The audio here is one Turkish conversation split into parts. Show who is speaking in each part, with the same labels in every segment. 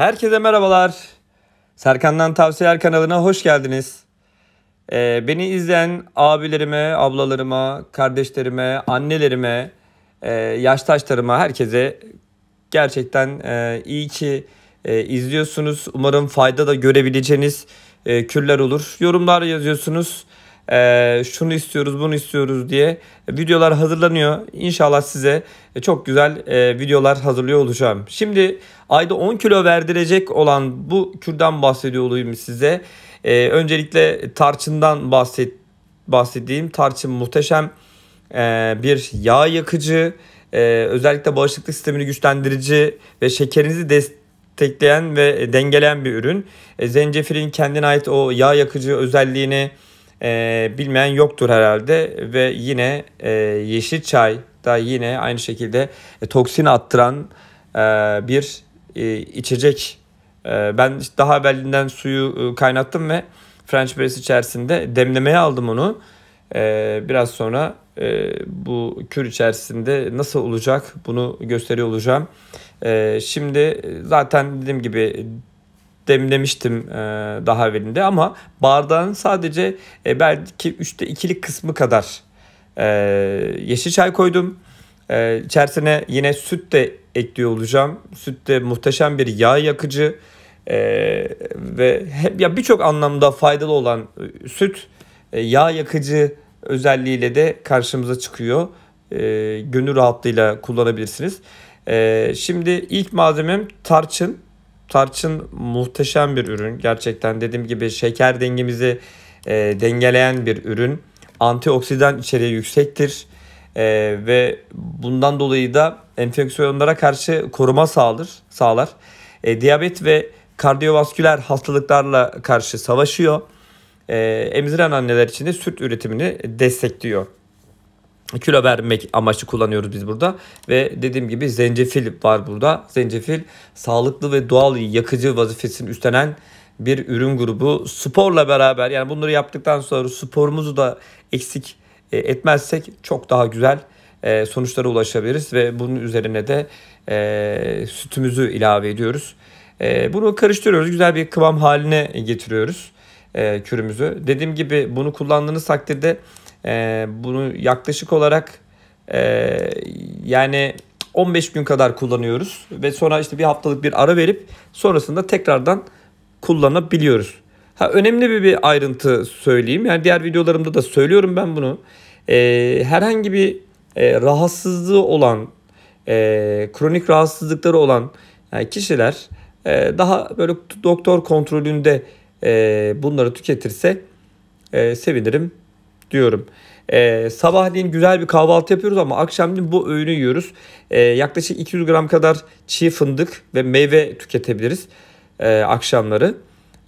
Speaker 1: Herkese merhabalar. Serkan'dan Tavsiyeler kanalına hoş geldiniz. Ee, beni izleyen abilerime, ablalarıma, kardeşlerime, annelerime, e, yaştaşlarıma, herkese gerçekten e, iyi ki e, izliyorsunuz. Umarım fayda da görebileceğiniz e, küller olur. Yorumlar yazıyorsunuz e, şunu istiyoruz bunu istiyoruz diye videolar hazırlanıyor. İnşallah size çok güzel e, videolar hazırlıyor olacağım. Şimdi ayda 10 kilo verdirecek olan bu kürdan bahsediyor olayım size. E, öncelikle tarçından bahset, bahsedeyim. Tarçın muhteşem e, bir yağ yakıcı, e, özellikle bağışıklık sistemini güçlendirici ve şekerinizi destekleyici destekleyen ve dengeleyen bir ürün. E, zencefilin kendine ait o yağ yakıcı özelliğini e, bilmeyen yoktur herhalde ve yine e, yeşil çay da yine aynı şekilde e, toksin attıran e, bir e, içecek. E, ben daha evvelinden suyu e, kaynattım ve French press içerisinde demlemeye aldım onu. E, biraz sonra e, bu kür içerisinde nasıl olacak bunu gösteriyor olacağım. E, şimdi zaten dediğim gibi demlemiştim e, daha evvelinde ama bardağın sadece e, belki üçte 2'lik kısmı kadar e, yeşil çay koydum. İçerisine yine süt de ekliyor olacağım. Süt de muhteşem bir yağ yakıcı ve ya birçok anlamda faydalı olan süt yağ yakıcı özelliğiyle de karşımıza çıkıyor. Gönül rahatlığıyla kullanabilirsiniz. Şimdi ilk malzemem tarçın tarçın muhteşem bir ürün. Gerçekten dediğim gibi şeker dengemizi e, dengeleyen bir ürün. Antioksidan içeriği yüksektir. E, ve bundan dolayı da enfeksiyonlara karşı koruma sağlar. sağlar. E, diyabet ve kardiyovasküler hastalıklarla karşı savaşıyor. E, emziren anneler için de süt üretimini destekliyor kilo vermek amaçlı kullanıyoruz biz burada. Ve dediğim gibi zencefil var burada. Zencefil sağlıklı ve doğal yakıcı vazifesini üstlenen bir ürün grubu. Sporla beraber yani bunları yaptıktan sonra sporumuzu da eksik e, etmezsek çok daha güzel e, sonuçlara ulaşabiliriz ve bunun üzerine de e, sütümüzü ilave ediyoruz. Bunu karıştırıyoruz. Güzel bir kıvam haline getiriyoruz kürümüzü. Dediğim gibi bunu kullandığınız takdirde e, bunu yaklaşık olarak e, yani 15 gün kadar kullanıyoruz ve sonra işte bir haftalık bir ara verip sonrasında tekrardan kullanabiliyoruz. Ha, önemli bir, bir ayrıntı söyleyeyim. Yani diğer videolarımda da söylüyorum ben bunu. Ee, herhangi bir e, rahatsızlığı olan, e, kronik rahatsızlıkları olan yani kişiler e, daha böyle doktor kontrolünde e, bunları tüketirse e, sevinirim diyorum. Ee, sabahleyin güzel bir kahvaltı yapıyoruz ama akşamleyin bu öğünü yiyoruz. Ee, yaklaşık 200 gram kadar çiğ fındık ve meyve tüketebiliriz e, akşamları.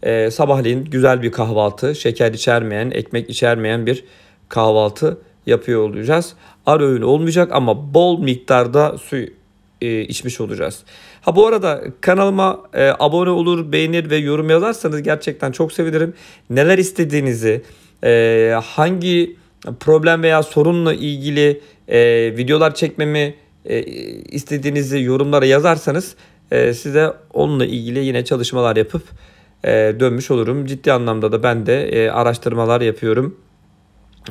Speaker 1: Ee, sabahleyin güzel bir kahvaltı, şeker içermeyen, ekmek içermeyen bir kahvaltı yapıyor olacağız. Ar öğün olmayacak ama bol miktarda su e, içmiş olacağız. Ha bu arada kanalıma e, abone olur, beğenir ve yorum yazarsanız gerçekten çok sevinirim. Neler istediğinizi, e, hangi problem veya sorunla ilgili e, videolar çekmemi e, istediğinizi yorumlara yazarsanız e, size onunla ilgili yine çalışmalar yapıp e, dönmüş olurum. Ciddi anlamda da ben de e, araştırmalar yapıyorum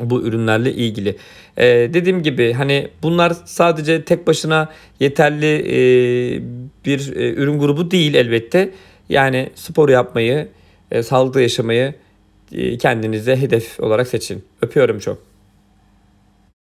Speaker 1: bu ürünlerle ilgili. E, dediğim gibi hani bunlar sadece tek başına yeterli e, bir e, ürün grubu değil elbette. Yani spor yapmayı, e, sağlıklı yaşamayı kendinize hedef olarak seçin. Öpüyorum çok.